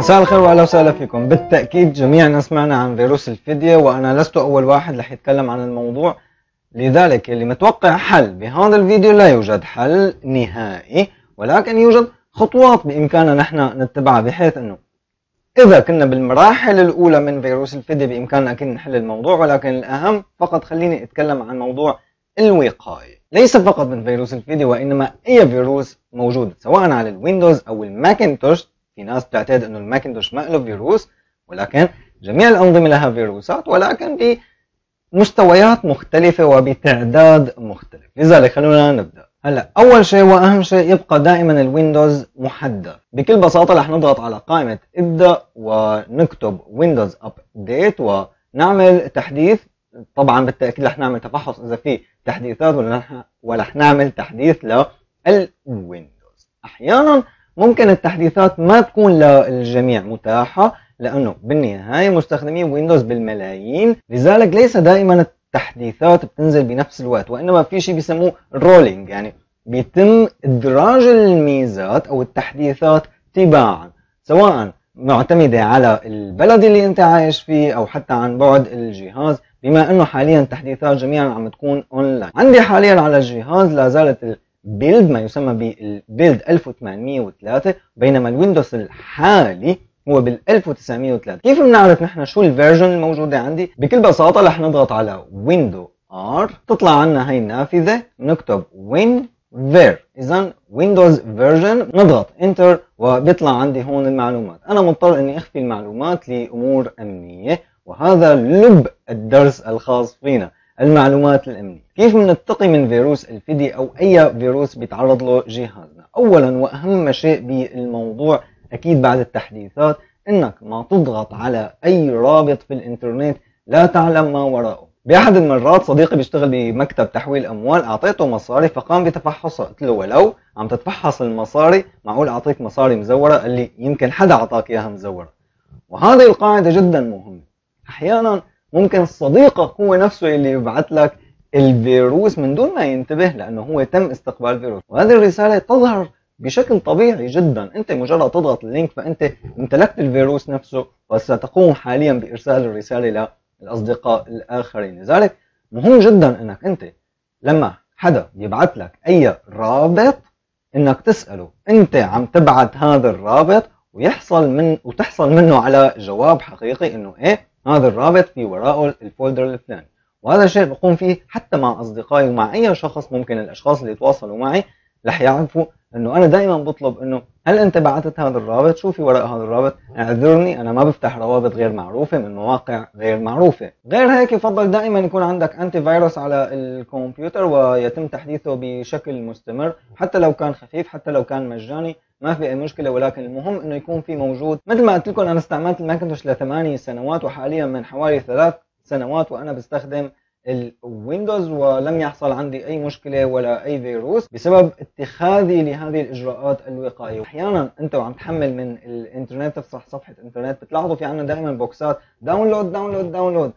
مساء الخير واهلا وسهلا فيكم بالتاكيد جميعنا سمعنا عن فيروس الفديه وانا لست اول واحد رح يتكلم عن الموضوع لذلك اللي متوقع حل بهذا الفيديو لا يوجد حل نهائي ولكن يوجد خطوات بامكاننا نحن نتبعها بحيث انه اذا كنا بالمراحل الاولى من فيروس الفديه بامكاننا اكيد نحل الموضوع ولكن الاهم فقط خليني اتكلم عن موضوع الوقايه ليس فقط من فيروس الفيديو وانما اي فيروس موجود سواء على الويندوز او الماكنتوش في ناس بتعتقد انه الماكنتوش ما له فيروس ولكن جميع الانظمه لها فيروسات ولكن بمستويات مختلفه وبتعداد مختلف لذلك خلونا نبدا هلا اول شيء واهم شيء يبقى دائما الويندوز محدد بكل بساطه رح نضغط على قائمه ابدا ونكتب ويندوز ابديت ونعمل تحديث طبعا بالتاكيد رح نعمل تفحص اذا في تحديثات ولا رح نعمل تحديث للويندوز احيانا ممكن التحديثات ما تكون للجميع متاحة لأنه بالنهاية مستخدمي ويندوز بالملايين لذلك ليس دائما التحديثات بتنزل بنفس الوقت وإنما في شيء بيسموه رولينج يعني بيتم إدراج الميزات أو التحديثات تباعا سواء معتمدة على البلد اللي أنت عايش فيه أو حتى عن بعد الجهاز بما أنه حاليا تحديثات جميعا عم تكون أونلاين عندي حاليا على الجهاز لا زالت بيلد ما يسمى بالبيلد 1803 بينما الويندوز الحالي هو بال 1903 كيف بنعرف نحن شو الفيرجن الموجودة عندي؟ بكل بساطة رح نضغط على ويندو ار تطلع عنا هاي النافذة نكتب وين فير اذا ويندوز فيرجن نضغط انتر وبيطلع عندي هون المعلومات انا مضطر اني اخفي المعلومات لامور امنيه وهذا لب الدرس الخاص فينا المعلومات الأمنية كيف بنتقي من فيروس الفيدي أو أي فيروس بيتعرض له جهازنا أولا وأهم شيء بالموضوع أكيد بعد التحديثات أنك ما تضغط على أي رابط في الإنترنت لا تعلم ما وراءه بأحد المرات صديقي بيشتغل بمكتب تحويل أموال أعطيته مصاري فقام بتفحصها قلت له ولو عم تتفحص المصاري معقول أعطيك مصاري مزورة قال لي يمكن حدا أعطاك إياها مزورة وهذه القاعدة جدا مهمة أحيانا ممكن صديقك هو نفسه اللي يبعت لك الفيروس من دون ما ينتبه لانه هو تم استقبال فيروس وهذه الرساله تظهر بشكل طبيعي جدا انت مجرد تضغط اللينك فانت امتلكت الفيروس نفسه وستقوم حاليا بارسال الرساله للاصدقاء الاخرين لذلك مهم جدا انك انت لما حدا يبعث لك اي رابط انك تساله انت عم تبعث هذا الرابط ويحصل من وتحصل منه على جواب حقيقي انه ايه هذا الرابط في وراءه الفولدر الفلاني وهذا الشيء بقوم فيه حتى مع اصدقائي ومع اي شخص ممكن الاشخاص اللي يتواصلوا معي رح يعرفوا انه انا دائما بطلب انه هل انت بعثت هذا الرابط؟ شو في وراء هذا الرابط؟ اعذرني انا ما بفتح روابط غير معروفه من مواقع غير معروفه، غير هيك يفضل دائما يكون عندك انتي فيروس على الكمبيوتر ويتم تحديثه بشكل مستمر، حتى لو كان خفيف، حتى لو كان مجاني، ما في اي مشكله ولكن المهم انه يكون في موجود، مثل ما قلت لكم انا استعملت الماكنتوش لثماني سنوات وحاليا من حوالي ثلاث سنوات وانا بستخدم الويندوز ولم يحصل عندي أي مشكلة ولا أي فيروس بسبب اتخاذي لهذه الإجراءات الوقائية أحيانا أنت وعم تحمل من الإنترنت تفتح صفحة إنترنت بتلاحظوا في عنا دائما بوكسات داونلود داونلود داونلود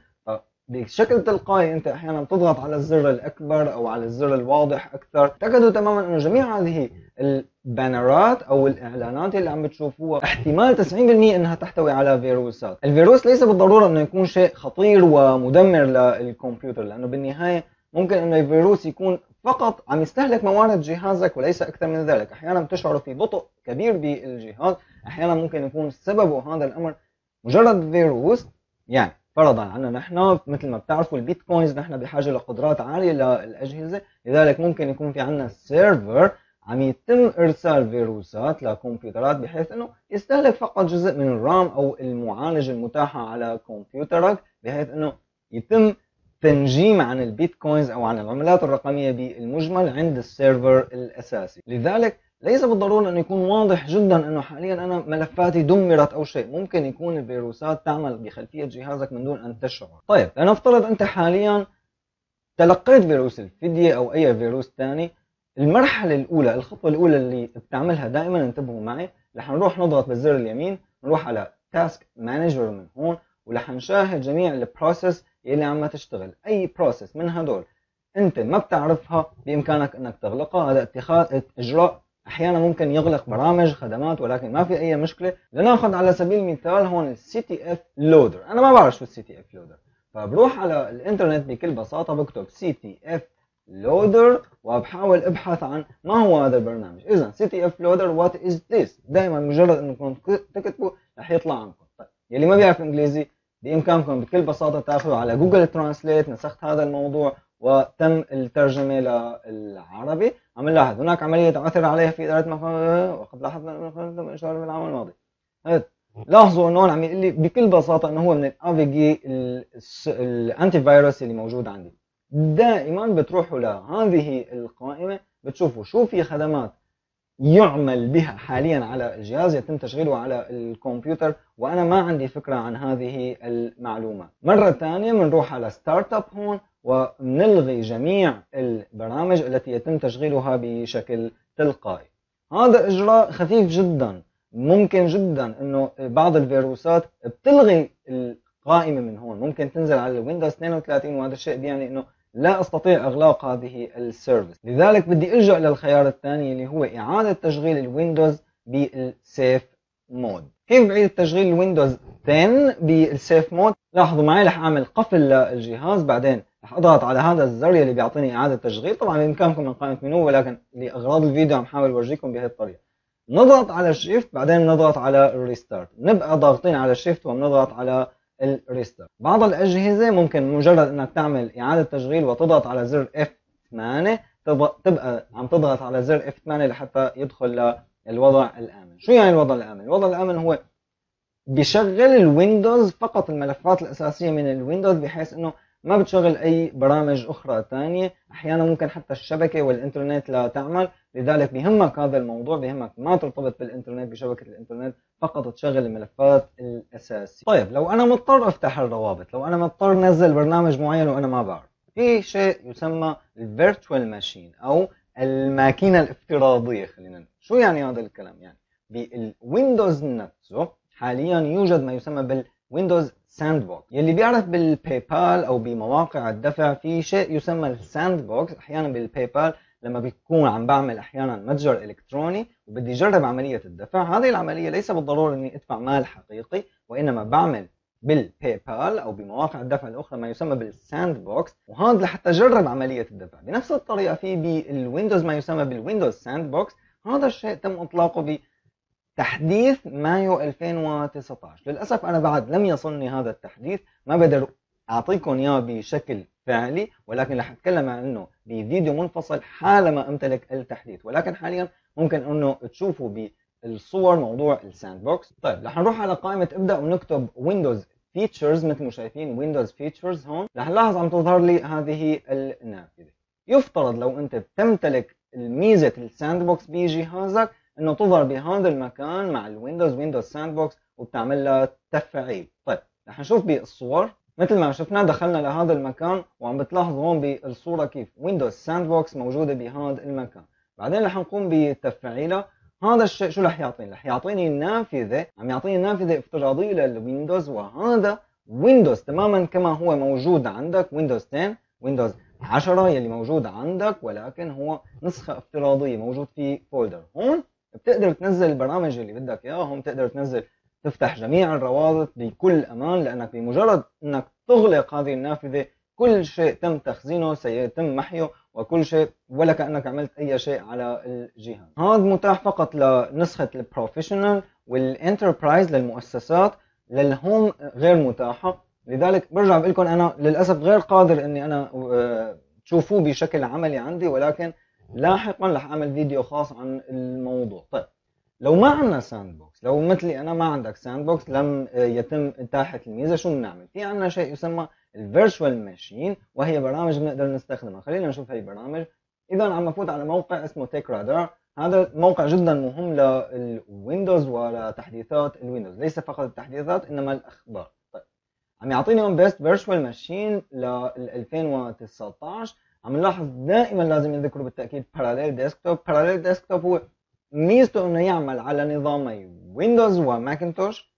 بشكل تلقائي انت احيانا بتضغط على الزر الاكبر او على الزر الواضح اكثر تاكدوا تماما انه جميع هذه البانرات او الاعلانات اللي عم بتشوفوها احتمال 90% انها تحتوي على فيروسات الفيروس ليس بالضروره انه يكون شيء خطير ومدمر للكمبيوتر لانه بالنهايه ممكن انه الفيروس يكون فقط عم يستهلك موارد جهازك وليس اكثر من ذلك احيانا بتشعر في بطء كبير بالجهاز احيانا ممكن يكون سببه هذا الامر مجرد فيروس يعني فرضا عنا نحن مثل ما بتعرفوا البيتكوينز نحن بحاجه لقدرات عاليه للاجهزه لذلك ممكن يكون في عنا سيرفر عم يتم ارسال فيروسات لكمبيوترات بحيث انه يستهلك فقط جزء من الرام او المعالج المتاحه على كمبيوترك بحيث انه يتم تنجيم عن البيتكوينز او عن العملات الرقميه بالمجمل عند السيرفر الاساسي لذلك ليس بالضروره انه يكون واضح جدا انه حاليا انا ملفاتي دمرت او شيء ممكن يكون الفيروسات تعمل بخلفيه جهازك من دون ان تشعر طيب لنفترض انت حاليا تلقيت فيروس الفدية او اي فيروس ثاني المرحله الاولى الخطوه الاولى اللي بتعملها دائما انتبهوا معي رح نروح نضغط بالزر اليمين نروح على تاسك مانجر من هون ورح نشاهد جميع البروسيس يلي عم تشتغل اي بروسيس من هدول انت ما بتعرفها بامكانك انك تغلقها هذا اتخاذ اجراء احيانا ممكن يغلق برامج خدمات ولكن ما في اي مشكله لناخذ على سبيل المثال هون السي تي اف لودر انا ما بعرف شو السي تي اف لودر فبروح على الانترنت بكل بساطه بكتب سي تي اف لودر وبحاول ابحث عن ما هو هذا البرنامج اذا سي تي اف لودر وات از ذس دائما مجرد انكم تكتبوا رح يطلع عندكم طيب يلي ما بيعرف انجليزي بامكانكم بكل بساطه تاخذوا على جوجل ترانسليت نسخت هذا الموضوع وتم الترجمة للعربي عم نلاحظ هناك عملية عثر عليها في إدارة مفاهيم وقد لاحظنا من إشارة في العام الماضي لاحظوا انه هون عم يقول لي بكل بساطه انه هو من الافيجي الانتي فايروس اللي موجود عندي دائما بتروحوا لهذه القائمه بتشوفوا شو في خدمات يعمل بها حاليا على الجهاز يتم تشغيله على الكمبيوتر وانا ما عندي فكره عن هذه المعلومه مره ثانيه بنروح على ستارت اب هون ونلغي جميع البرامج التي يتم تشغيلها بشكل تلقائي هذا إجراء خفيف جدا ممكن جدا انه بعض الفيروسات بتلغي القائمه من هون ممكن تنزل على الويندوز 32 وهذا الشيء بيعني انه لا استطيع اغلاق هذه السيرفيس لذلك بدي ارجع للخيار الثاني اللي هو اعاده تشغيل الويندوز بالسيف مود كيف بعيد تشغيل الويندوز 10 بالسيف مود لاحظوا معي رح اعمل قفل للجهاز بعدين رح اضغط على هذا الزر اللي بيعطيني اعاده تشغيل طبعا بامكانكم قائمه منو ولكن لاغراض الفيديو عم حاول اورجيكم بهي الطريقه نضغط على شيفت بعدين نضغط على الريستارت نبقى ضاغطين على شيفت وبنضغط على الريستارت بعض الاجهزه ممكن مجرد انك تعمل اعاده تشغيل وتضغط على زر F8 تبقى عم تضغط على زر F8 لحتى يدخل للوضع الامن شو يعني الوضع الامن الوضع الامن هو بشغل الويندوز فقط الملفات الاساسيه من الويندوز بحيث انه ما بتشغل أي برامج أخرى ثانية أحيانا ممكن حتى الشبكة والإنترنت لا تعمل لذلك بهمك هذا الموضوع بهمك ما ترتبط بالإنترنت بشبكة الإنترنت فقط تشغل الملفات الأساسية طيب لو أنا مضطر أفتح الروابط لو أنا مضطر نزل برنامج معين وأنا ما بعرف في شيء يسمى الفيرتشوال ماشين أو الماكينة الافتراضية خلينا نقول شو يعني هذا الكلام يعني بالويندوز نفسه حاليا يوجد ما يسمى بالويندوز ساند بوكس يلي بيعرف بالباي بال او بمواقع الدفع في شيء يسمى الساند بوكس احيانا بالباي بال لما بيكون عم بعمل احيانا متجر الكتروني وبدي اجرب عمليه الدفع هذه العمليه ليس بالضروره اني ادفع مال حقيقي وانما بعمل بالباي بال او بمواقع الدفع الاخرى ما يسمى بالساند بوكس وهذا لحتى اجرب عمليه الدفع بنفس الطريقه في بالويندوز ما يسمى بالويندوز ساند بوكس هذا الشيء تم اطلاقه تحديث مايو 2019 للأسف أنا بعد لم يصلني هذا التحديث ما بقدر أعطيكم إياه بشكل فعلي ولكن رح أتكلم عنه بفيديو منفصل حالما أمتلك التحديث ولكن حاليا ممكن أنه تشوفوا بالصور موضوع الساند بوكس طيب رح نروح على قائمة ابدأ ونكتب ويندوز فيتشرز مثل ما شايفين ويندوز فيتشرز هون رح نلاحظ عم تظهر لي هذه النافذة يفترض لو أنت بتمتلك الميزة الساند بوكس بجهازك انه تظهر بهذا المكان مع الويندوز ويندوز ساند بوكس وبتعمل لها تفعيل طيب رح نشوف بالصور مثل ما شفنا دخلنا لهذا المكان وعم بتلاحظوا هون بالصورة كيف ويندوز ساند بوكس موجودة بهذا المكان بعدين رح نقوم بتفعيلها هذا الشيء شو رح يعطيني؟ رح يعطيني نافذة عم يعطيني نافذة افتراضية للويندوز وهذا ويندوز تماما كما هو موجود عندك ويندوز 10 ويندوز 10 يلي موجود عندك ولكن هو نسخة افتراضية موجود في فولدر هون بتقدر تنزل البرامج اللي بدك اياهم تقدر تنزل تفتح جميع الروابط بكل امان لانك بمجرد انك تغلق هذه النافذه كل شيء تم تخزينه سيتم محيه وكل شيء ولا كانك عملت اي شيء على الجهاز هذا متاح فقط لنسخه البروفيشنال والانتربرايز للمؤسسات للهوم غير متاحه لذلك برجع بقول لكم انا للاسف غير قادر اني انا آه، تشوفوه بشكل عملي عندي ولكن لاحقا رح اعمل فيديو خاص عن الموضوع طيب لو ما عندنا ساند بوكس لو مثلي انا ما عندك ساند بوكس لم يتم اتاحه الميزه شو بنعمل في عندنا شيء يسمى الفيرتشوال ماشين وهي برامج بنقدر نستخدمها خلينا نشوف هي البرامج اذا عم بفوت على موقع اسمه تيك رادار هذا موقع جدا مهم للويندوز ولتحديثات الويندوز ليس فقط التحديثات انما الاخبار طيب عم يعطيني هون بيست فيرتشوال ماشين لل 2019 عم نلاحظ دائما لازم نذكره بالتاكيد باراليل ديسكتوب باراليل ديسكتوب هو ميزته انه يعمل على نظامي ويندوز وماكنتوش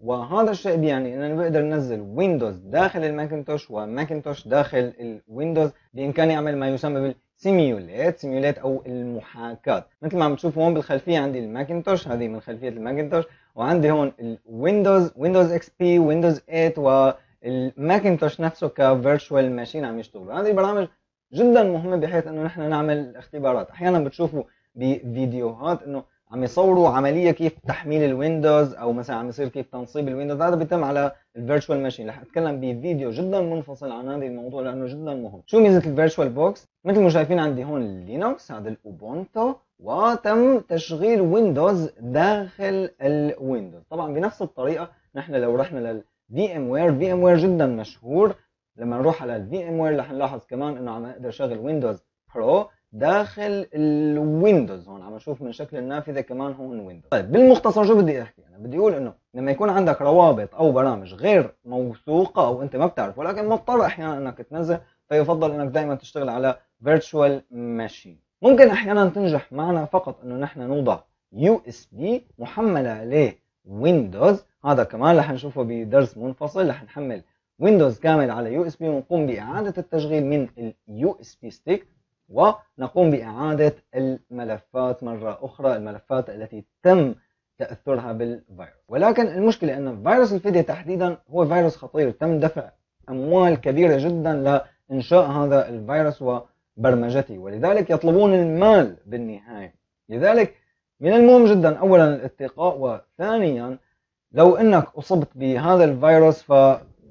وهذا الشيء بيعني انه بقدر ننزل ويندوز داخل الماكنتوش وماكنتوش داخل الويندوز بامكاني اعمل ما يسمى بال سيميوليت سيميوليت او المحاكاه مثل ما عم تشوفوا هون بالخلفيه عندي الماكنتوش هذه من خلفيه الماكنتوش وعندي هون الويندوز ويندوز اكس بي ويندوز 8 والماكنتوش نفسه كفيرتشوال ماشين عم يشتغلوا هذه البرامج جدا مهمه بحيث انه نحن نعمل اختبارات احيانا بتشوفوا بفيديوهات انه عم يصوروا عمليه كيف تحميل الويندوز او مثلا عم يصير كيف تنصيب الويندوز هذا بيتم على الفيرتشوال ماشين رح اتكلم بفيديو جدا منفصل عن هذا الموضوع لانه جدا مهم شو ميزه الفيرتشوال بوكس مثل ما شايفين عندي هون لينوكس هذا الاوبونتو وتم تشغيل ويندوز داخل الويندوز طبعا بنفس الطريقه نحن لو رحنا للفي ام وير في ام وير جدا مشهور لما نروح على الفي ام وير رح نلاحظ كمان انه عم اقدر شغل ويندوز برو داخل الويندوز هون عم نشوف من شكل النافذه كمان هون ويندوز طيب بالمختصر شو بدي احكي انا بدي اقول انه لما يكون عندك روابط او برامج غير موثوقه او انت ما بتعرف ولكن مضطر احيانا انك تنزل فيفضل انك دائما تشتغل على فيرتشوال ماشين ممكن احيانا تنجح معنا فقط انه نحن نوضع يو اس بي محمله عليه ويندوز هذا كمان رح نشوفه بدرس منفصل رح نحمل ويندوز كامل على يو اس بي ونقوم باعاده التشغيل من اليو اس بي ستيك ونقوم باعاده الملفات مره اخرى الملفات التي تم تاثرها بالفيروس ولكن المشكله ان فيروس الفدية تحديدا هو فيروس خطير تم دفع اموال كبيره جدا لانشاء هذا الفيروس وبرمجته ولذلك يطلبون المال بالنهايه لذلك من المهم جدا اولا الاتقاء وثانيا لو انك اصبت بهذا الفيروس ف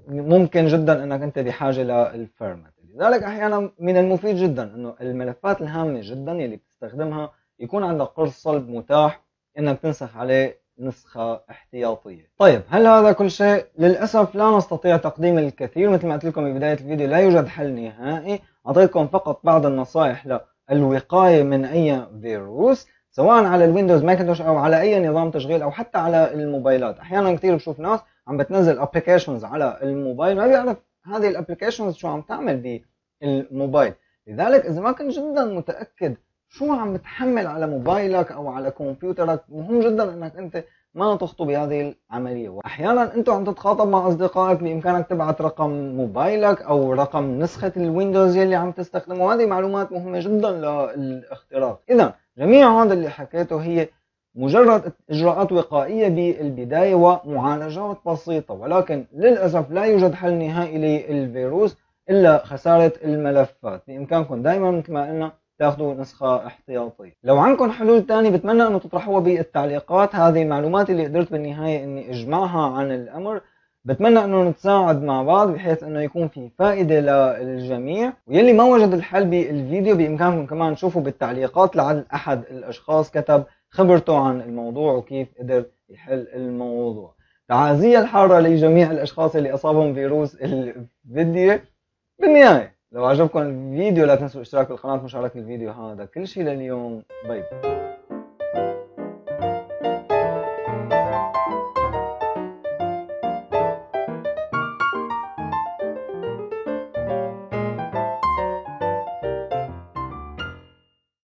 ممكن جدا انك انت بحاجه للفيرمت لذلك احيانا من المفيد جدا انه الملفات الهامه جدا اللي بتستخدمها يكون عندك قرص صلب متاح انك تنسخ عليه نسخة احتياطية طيب هل هذا كل شيء؟ للأسف لا نستطيع تقديم الكثير مثل ما قلت لكم ببداية الفيديو لا يوجد حل نهائي أعطيكم فقط بعض النصائح للوقاية من أي فيروس سواء على الويندوز ماكنتوش أو على أي نظام تشغيل أو حتى على الموبايلات أحيانا كثير بشوف ناس عم بتنزل ابلكيشنز على الموبايل ما بيعرف هذه الابلكيشنز شو عم تعمل بالموبايل لذلك اذا ما كنت جدا متاكد شو عم بتحمل على موبايلك او على كمبيوترك مهم جدا انك انت ما تخطو بهذه العملية وأحيانا انت عم تتخاطب مع أصدقائك بإمكانك تبعت رقم موبايلك أو رقم نسخة الويندوز يلي عم تستخدمه هذه معلومات مهمة جدا للاختراق إذا جميع هذا اللي حكيته هي مجرد إجراءات وقائية بالبداية ومعالجات بسيطة ولكن للأسف لا يوجد حل نهائي للفيروس إلا خسارة الملفات بإمكانكم دائما مثل ما قلنا تاخذوا نسخة احتياطية لو عندكم حلول ثانيه بتمنى أنه تطرحوها بالتعليقات هذه المعلومات اللي قدرت بالنهاية أني أجمعها عن الأمر بتمنى انه نتساعد مع بعض بحيث انه يكون في فائده للجميع ويلي ما وجد الحل بالفيديو بامكانكم كمان تشوفوا بالتعليقات لعل احد الاشخاص كتب خبرته عن الموضوع وكيف قدر يحل الموضوع تعازية الحارة لجميع الأشخاص اللي أصابهم فيروس الفدية بالنهاية لو عجبكم الفيديو لا تنسوا الاشتراك بالقناة ومشاركة الفيديو هذا كل شيء لليوم باي باي